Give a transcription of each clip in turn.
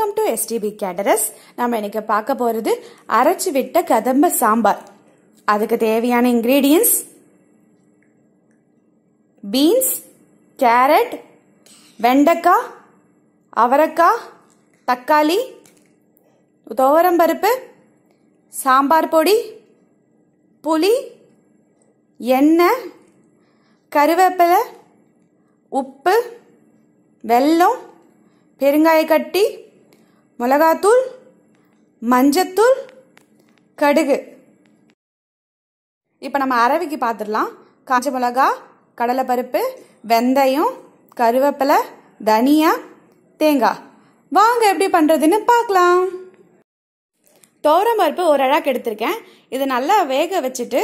welcome to SDP கேடரஸ் நம்ம இன்னைக்கு பார்க்க போகிறது அரைச்சி விட்ட கதம்ப சாம்பார் அதுக்கு தேவையான இன்கிரீடியன்ஸ் பீன்ஸ் கேரட் வெண்டைக்காய் அவரைக்காய் தக்காளி துவரம்பருப்பு சாம்பார் பொடி புளி எண்ணெய் கருவேப்பிலை உப்பு வெல்லம் பெருங்காயக்கட்டி மிளகாத்தூள் மஞ்சத்தூள் கடுகு இப்போ நம்ம அரவிக்கு பார்த்துடலாம் காஞ்ச மிளகா கடலைப்பருப்பு வெந்தயம் கருவேப்பிலை தனியா தேங்காய் வாங்க எப்படி பண்ணுறதுன்னு பார்க்கலாம் பருப்பு ஒரு அழகாக எடுத்திருக்கேன் இது நல்லா வேக வச்சுட்டு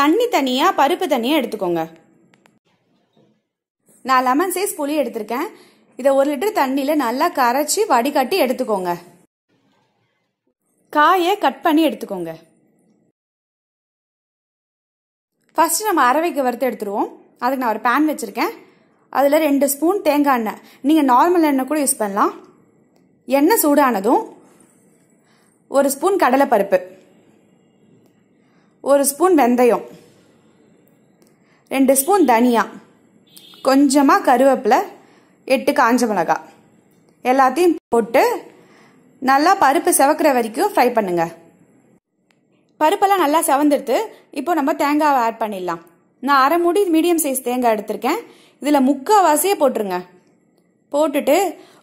தண்ணி தனியாக பருப்பு தனியாக எடுத்துக்கோங்க நான் லெமன் சைஸ் புளி எடுத்திருக்கேன் இதை ஒரு லிட்டர் தண்ணியில் நல்லா கரைச்சி வடிகட்டி எடுத்துக்கோங்க காயை கட் பண்ணி எடுத்துக்கோங்க ஃபஸ்ட்டு நம்ம அரவைக்கு வறுத்து எடுத்துருவோம் அதுக்கு நான் ஒரு பேன் வச்சுருக்கேன் அதில் ரெண்டு ஸ்பூன் தேங்காய் எண்ணெய் நீங்கள் நார்மல் எண்ணெய் கூட யூஸ் பண்ணலாம் எண்ணெய் சூடானதும் ஒரு ஸ்பூன் கடலைப்பருப்பு ஒரு ஸ்பூன் வெந்தயம் ரெண்டு ஸ்பூன் தனியா கொஞ்சமாக கருவேப்பிலை எட்டு காஞ்ச மிளகா எல்லாத்தையும் போட்டு நல்லா பருப்பு செவக்கிற வரைக்கும் ஃப்ரை பண்ணுங்க பருப்பெல்லாம் நல்லா செவந்துடுத்து இப்போ நம்ம தேங்காவை ஆட் பண்ணிடலாம் நான் அரை மூடி மீடியம் சைஸ் தேங்காய் எடுத்திருக்கேன் இதில் முக்கால்வாசியே போட்டுருங்க போட்டுட்டு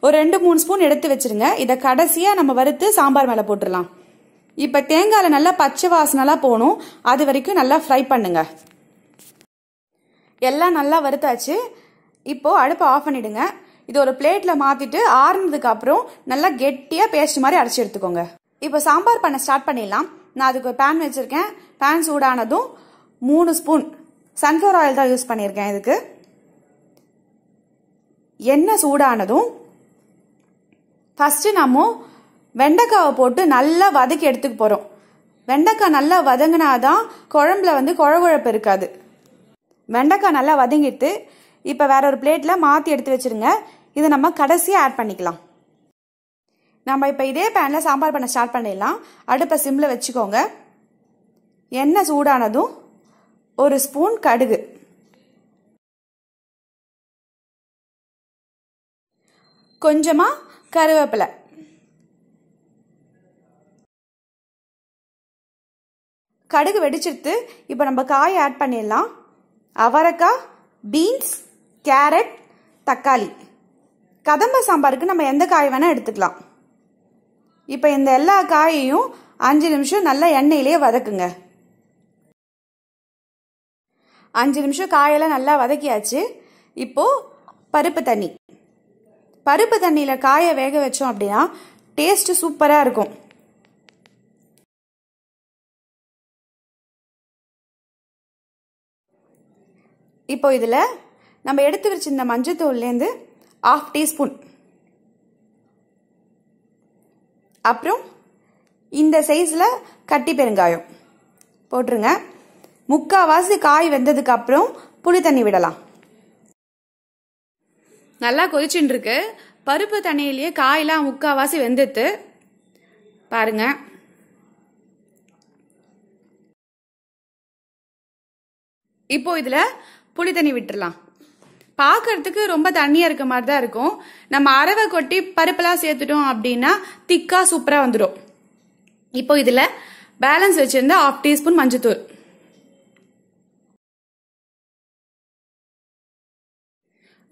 ஒரு ரெண்டு மூணு ஸ்பூன் எடுத்து வச்சிருங்க இதை கடைசியாக நம்ம வறுத்து சாம்பார் மேலே போட்டுடலாம் இப்போ தேங்காயில் நல்லா பச்சை வாசனெல்லாம் போகணும் அது வரைக்கும் நல்லா ஃப்ரை பண்ணுங்க எல்லாம் நல்லா வறுத்தாச்சு இப்போது அடுப்பை ஆஃப் பண்ணிவிடுங்க இது ஒரு பிளேட்டில் மாற்றிட்டு ஆறுனதுக்கு அப்புறம் நல்லா கெட்டியாக பேஸ்ட் மாதிரி அரைச்சி எடுத்துக்கோங்க இப்போ சாம்பார் பண்ண ஸ்டார்ட் பண்ணிடலாம் நான் அதுக்கு ஒரு பேன் வச்சுருக்கேன் பேன் சூடானதும் மூணு ஸ்பூன் சன்ஃப்ளவர் ஆயில் தான் யூஸ் பண்ணியிருக்கேன் இதுக்கு எண்ணெய் சூடானதும் ஃபஸ்ட்டு நம்ம வெண்டைக்காவை போட்டு நல்லா வதக்கி எடுத்துக்க போகிறோம் வெண்டைக்காய் நல்லா வதங்கினாதான் குழம்புல வந்து குழகுழப்பு இருக்காது வெண்டைக்காய் நல்லா வதங்கிட்டு இப்போ வேற ஒரு பிளேட்ல மாற்றி எடுத்து வச்சிருங்க இதை நம்ம கடைசியாக ஆட் பண்ணிக்கலாம் நம்ம இப்போ இதே பேனில் சாம்பார் பண்ண ஸ்டார்ட் பண்ணிடலாம் அடுப்பை சிம்மில் வச்சுக்கோங்க எண்ணெய் சூடானதும் ஒரு ஸ்பூன் கடுகு கொஞ்சமாக கருவேப்பிலை கடுகு வெடிச்சிருத்து இப்போ நம்ம காய் ஆட் பண்ணிடலாம் அவரைக்காய் பீன்ஸ் கேரட் தக்காளி கதம்ப சாம்பாருக்கு நம்ம எந்த காய் வேணால் எடுத்துக்கலாம் இப்போ இந்த எல்லா காயையும் அஞ்சு நிமிஷம் நல்லா எண்ணெயிலே வதக்குங்க அஞ்சு நிமிஷம் காயெல்லாம் நல்லா வதக்கியாச்சு இப்போது பருப்பு தண்ணி பருப்பு தண்ணியில் காயை வேக வச்சோம் அப்படின்னா டேஸ்ட்டு சூப்பராக இருக்கும் இப்போ இதில் நம்ம எடுத்து வச்சிருந்த மஞ்சத்தூள்லேருந்து ஆஃப் டீஸ்பூன் அப்புறம் இந்த சைஸில் கட்டி பெருங்காயம் போட்டுருங்க முக்கால்வாசி காய் வெந்ததுக்கு அப்புறம் புளி தண்ணி விடலாம் நல்லா கொதிச்சுட்டு பருப்பு தண்ணியிலேயே காயெலாம் முக்கால்வாசி வெந்துட்டு பாருங்க இப்போ இதில் புளி தண்ணி விட்டுடலாம் பார்க்கறதுக்கு ரொம்ப தண்ணியாக இருக்க மாதிரி தான் இருக்கும் நம்ம அரவை கொட்டி பருப்பெல்லாம் சேர்த்துட்டோம் அப்படின்னா திக்கா சூப்பராக வந்துடும் இப்போ இதில் பேலன்ஸ் வச்சுருந்தா ஆஃப் டீஸ்பூன் மஞ்சத்தூள்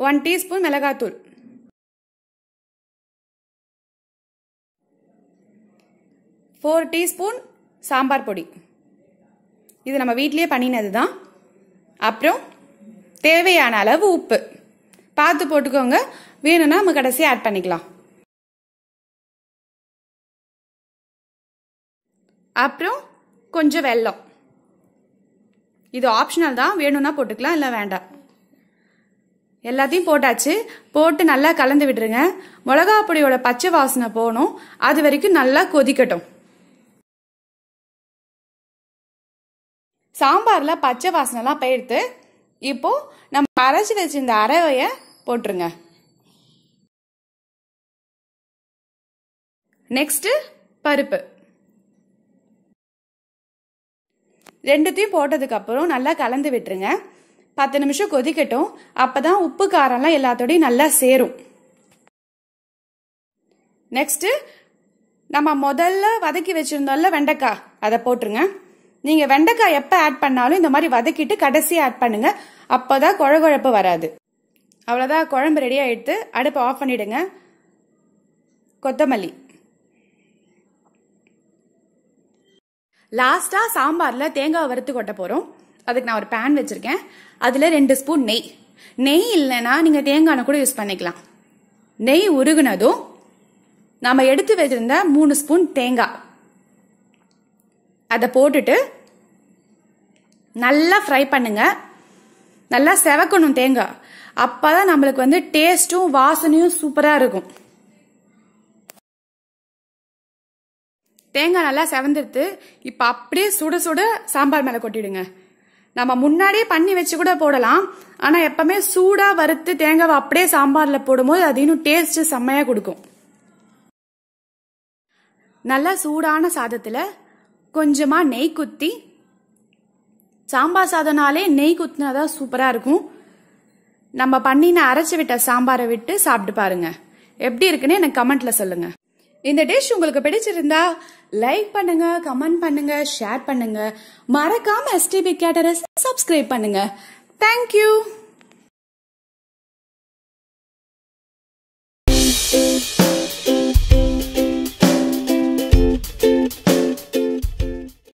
ஒன் டீஸ்பூன் மிளகாத்தூள் ஃபோர் டீஸ்பூன் சாம்பார் பொடி இது நம்ம வீட்லேயே பண்ணினது தான் அப்புறம் தேவையான அளவு உப்பு பார்த்து போட்டுக்கோங்க வேணும்னா நம்ம கடைசியாக ஆட் பண்ணிக்கலாம் அப்புறம் கொஞ்சம் வெல்லம் இது ஆப்ஷனல் தான் வேணும்னா போட்டுக்கலாம் இல்லை வேண்டாம் எல்லாத்தையும் போட்டாச்சு போட்டு நல்லா கலந்து விட்டுருங்க மிளகா பொடியோட பச்சை வாசனை போகணும் அது வரைக்கும் நல்லா கொதிக்கட்டும் சாம்பாரில் பச்சை வாசனைலாம் பயிர்த்து இப்போ நம்ம அரைச்சி வச்சிருந்த அரைவைய போட்டுருங்க நெக்ஸ்ட்டு பருப்பு ரெண்டுத்தையும் போட்டதுக்கப்புறம் நல்லா கலந்து விட்டுருங்க பத்து நிமிஷம் கொதிக்கட்டும் அப்போ தான் உப்பு காரம்லாம் எல்லாத்தோடையும் நல்லா சேரும் நெக்ஸ்ட்டு நம்ம முதல்ல வதக்கி வச்சிருந்தோம்ல வெண்டைக்காய் அதை போட்டுருங்க நீங்க வெண்டைக்காய் எப்ப ஆட் பண்ணாலும் இந்த மாதிரி வதக்கிட்டு கடைசி ஆட் பண்ணுங்க அப்பதான் குழகுழப்பு வராது அவ்வளோதான் குழம்பு ரெடி ஆயிடுத்து அடுப்பை ஆஃப் பண்ணிடுங்க கொத்தமல்லி லாஸ்ட்டாக சாம்பாரில் தேங்காய் வறுத்து கொட்ட போகிறோம் அதுக்கு நான் ஒரு பேன் வச்சுருக்கேன் அதில் ரெண்டு ஸ்பூன் நெய் நெய் இல்லைன்னா நீங்கள் தேங்காய் கூட யூஸ் பண்ணிக்கலாம் நெய் உருகுனதும் நம்ம எடுத்து வச்சிருந்த மூணு ஸ்பூன் தேங்காய் அதை போட்டுட்டு நல்லா ஃப்ரை பண்ணுங்க நல்லா செவக்கணும் தேங்காய் அப்போ தான் நம்மளுக்கு வந்து டேஸ்ட்டும் வாசனையும் சூப்பராக இருக்கும் தேங்காய் நல்லா செவந்துருத்து இப்போ அப்படியே சுட சுட சாம்பார் மேலே கொட்டிடுங்க நம்ம முன்னாடியே பண்ணி வச்சு கூட போடலாம் ஆனால் எப்பவுமே சூடாக வறுத்து தேங்காவை அப்படியே சாம்பாரில் போடும்போது அது இன்னும் டேஸ்ட் செம்மையாக கொடுக்கும் நல்லா சூடான சாதத்தில் கொஞ்சமா நெய் குத்தி சாம்பார் சாதம்னாலே நெய் குத்தினாதான் சூப்பரா இருக்கும் நம்ம பண்ணின அரைச்சி விட்ட சாம்பாரை விட்டு சாப்பிட்டு பாருங்க எப்படி இருக்குன்னு எனக்கு கமெண்ட்ல சொல்லுங்க இந்த டிஷ் உங்களுக்கு பிடிச்சிருந்தா லைக் பண்ணுங்க கமெண்ட் பண்ணுங்க ஷேர் பண்ணுங்க மறக்காம எஸ்டிபி கேட்டரஸ் சப்ஸ்கிரைப் பண்ணுங்க தேங்க்யூ Thank you